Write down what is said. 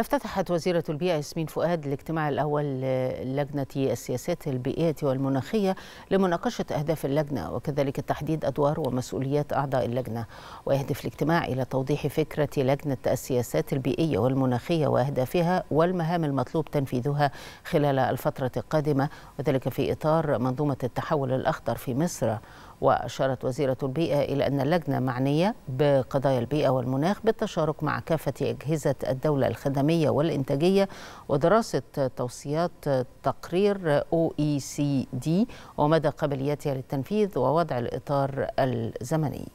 افتتحت وزيرة البيئة ياسمين فؤاد الاجتماع الأول للجنة السياسات البيئية والمناخية لمناقشة أهداف اللجنة وكذلك تحديد أدوار ومسؤوليات أعضاء اللجنة ويهدف الاجتماع إلى توضيح فكرة لجنة السياسات البيئية والمناخية وأهدافها والمهام المطلوب تنفيذها خلال الفترة القادمة وذلك في إطار منظومة التحول الأخضر في مصر وأشارت وزيرة البيئة إلى أن اللجنة معنية بقضايا البيئة والمناخ بالتشارك مع كافة أجهزة الدولة الخدمية العالمية والإنتاجية ودراسة توصيات تقرير OECD ومدى قابليتها للتنفيذ ووضع الإطار الزمني